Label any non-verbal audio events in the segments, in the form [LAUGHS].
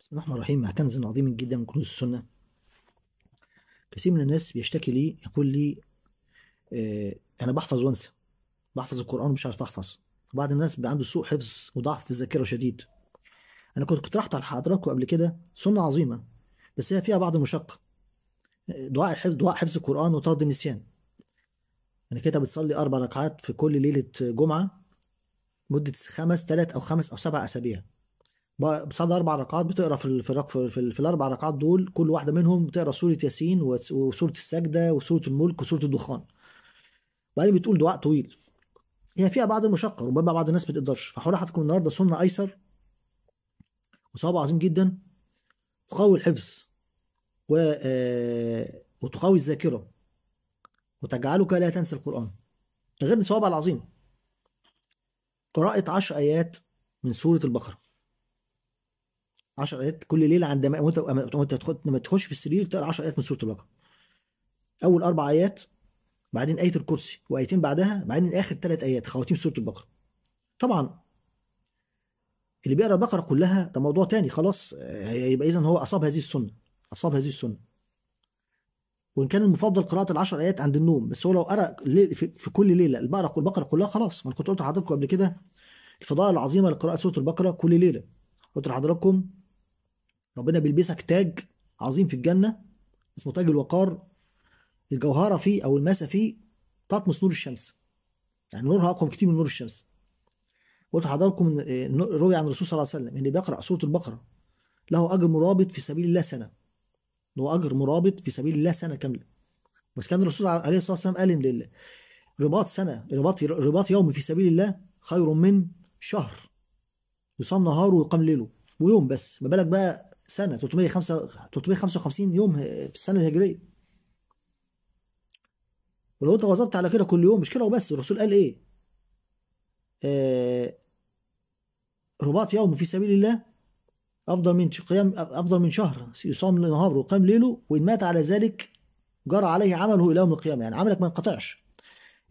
بسم الله الرحمن الرحيم مع كنز عظيم جدا من كنوز السنة كثير من الناس بيشتكي لي يقول لي آه أنا بحفظ وأنسى بحفظ القرآن ومش عارف أحفظ بعض الناس بيبقى عنده سوء حفظ وضعف في الذاكرة شديد أنا كنت اقترحت على حضراتكم قبل كده سنة عظيمة بس هي فيها بعض المشقة دعاء الحفظ دعاء حفظ القرآن وطرد النسيان أنا كده بتصلي أربع ركعات في كل ليلة جمعة مدة خمس ثلاث أو خمس أو سبع أسابيع بصعد اربع ركعات بتقرا في في, في, في الاربع ركعات دول كل واحده منهم بتقرا سوره ياسين وسوره السجده وسوره الملك وسوره الدخان بعدين بتقول دعاء طويل هي يعني فيها بعض المشقه ربما بعض الناس ما بتقدرش فحاولوا حضراتكم النهارده سنه ايسر وصواب عظيم جدا تقوي الحفظ و آه، وتقوي الذاكره وتجعلك لا تنسى القران غير الصواب العظيم قراءه عشر ايات من سوره البقره 10 ايات كل ليله عندما وانت لما تخش في السرير تقرا 10 ايات من سوره البقره اول اربع ايات بعدين ايه الكرسي وايتين بعدها بعدين اخر ثلاث ايات خواتيم سوره البقره طبعا اللي بيقرا البقره كلها ده موضوع ثاني خلاص آه، يبقى اذا هو اصاب هذه السنه اصاب هذه السنه وان كان المفضل قراءه العشر ايات عند النوم بس هو لو قرا في كل ليله البقره البقره كلها خلاص ما انا كنت قلت لحضراتكم قبل كده الفضائل العظيمه لقراءه سوره البقره كل ليله قلت لحضراتكم ربنا بيلبسك تاج عظيم في الجنة اسمه تاج الوقار الجوهرة فيه أو الماسة فيه تطمس نور الشمس يعني نورها أقوى بكتير من نور الشمس قلت لحضراتكم آه، روي عن الرسول صلى الله عليه وسلم ان بيقرا سوره البقره له اجر مرابط في سبيل الله سنه له اجر مرابط في سبيل الله سنه كامله بس كان الرسول عليه الصلاه والسلام قال ان رباط سنه رباط رباط يوم في سبيل الله خير من شهر يصام نهاره ويقام ليله ويوم بس ما بالك بقى سنة 355 يوم آه، في السنة الهجرية ولو انت واظبت على كده كل يوم مش كده وبس الرسول قال ايه آه رباط يوم في سبيل الله افضل من قيام افضل من شهر يصام نهاره ويقام ليله وان مات على ذلك جرى عليه عمله الى يوم القيامه يعني عملك ما ينقطعش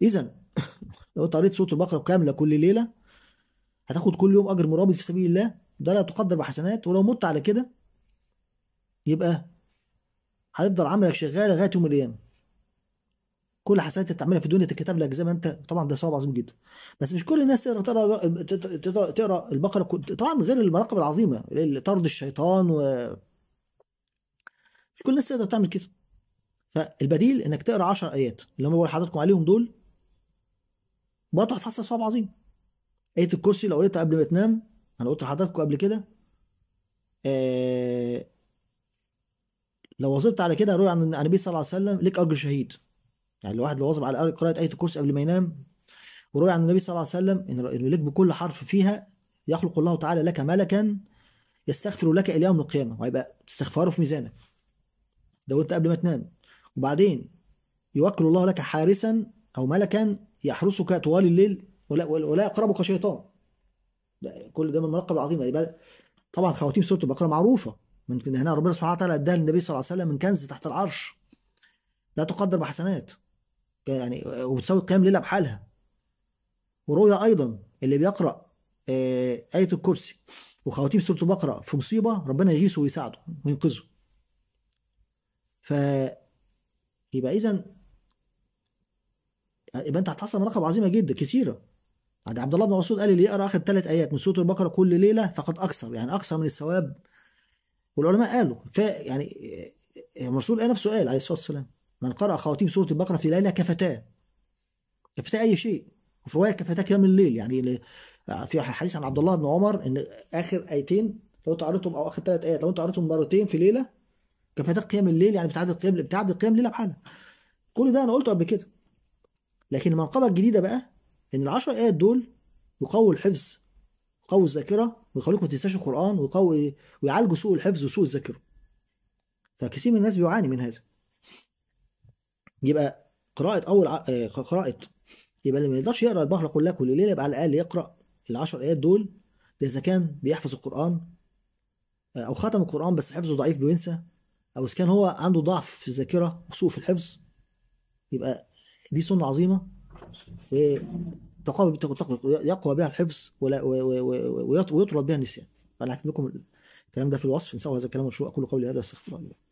اذا [LAUGHS] لو انت قريت سوره البقره كامله كل ليله هتاخد كل يوم اجر مرابط في سبيل الله ده لا تقدر بحسنات ولو مت على كده يبقى هتفضل عملك شغال لغايه يوم الايام كل انت بتعملها في الدنيا تتكتب لك زي ما انت طبعا ده ثواب عظيم جدا بس مش كل الناس تقرا تقرا تقرا البقره طبعا غير المراقب العظيمه طرد الشيطان و مش كل الناس تقدر تعمل كده فالبديل انك تقرا 10 ايات اللي هم بقول لحضراتكم عليهم دول برضه هتحصل ثواب عظيم آية الكرسي لو قريتها قبل ما تنام أنا قلت لحضراتكم قبل كده آه، لو واظبت على كده روي عن النبي صلى الله عليه وسلم لك اجر شهيد يعني الواحد لو واظب على قراءه ايه الكرسي قبل ما ينام وروي عن النبي صلى الله عليه وسلم ان لك بكل حرف فيها يخلق الله تعالى لك ملكا يستغفر لك الى يوم القيامه وهيبقى استغفاره في ميزانك ده وانت قبل ما تنام وبعدين يوكل الله لك حارسا او ملكا يحرسك طوال الليل ولا ولا يقربك شيطان ده كل ده من المناقب العظيمه يبقى طبعا خواتيم سوره البقره معروفه من هنا ربنا سبحانه وتعالى اداها للنبي صلى الله عليه وسلم من كنز تحت العرش لا تقدر بحسنات يعني وتساوي قيام ليله بحالها ورؤيا ايضا اللي بيقرا آه، آية الكرسي وخواتيم سورة البقرة في مصيبة ربنا يجيسه ويساعده وينقذه. ف يبقى إذا يبقى أنت هتحصل مراقب عظيمة جدا كثيرة. عبد الله بن مسعود قال اللي يقرأ آخر ثلاث آيات من سورة البقرة كل ليلة فقد أكثر يعني أكثر من الثواب والعلماء قالوا كفايه يعني الرسول آه، قال نفسه قال عليه الصلاه والسلام من قرأ خواتيم سورة البقرة في ليلة كفتاه كفتاه أي شيء وفي رواية كفتاه قيام الليل يعني آه، في حديث عن عبد الله بن عمر إن آخر آيتين لو أنت قريتهم أو آخر ثلاث آيات لو أنت قريتهم مرتين في ليلة كفتاه قيام الليل يعني بتعدي قيام بتعدي قيام ليلة بحالها كل ده أنا قلته قبل كده لكن المنقبة الجديدة بقى إن العشر آيات دول يقوي الحفظ قوي الذاكره ويخليكم ما تنساش القران ويقوي ويعالجوا سوء الحفظ وسوء الذاكره فكثير من الناس بيعاني من هذا يبقى قراءه اول آه، قراءه يبقى اللي ما يقدرش يقرا البحر كلها كل ليله يبقى على الاقل يقرا العشر ايات دول اذا كان بيحفظ القران آه، او ختم القران بس حفظه ضعيف بينسى او اذا كان هو عنده ضعف في الذاكره وسوء في الحفظ يبقى دي سنه عظيمه تقوى يقوى بها الحفظ ويطرد بها النسيان انا هكتب لكم الكلام ده في الوصف انسوا هذا الكلام مشروع اقول قولي هذا واستغفر الله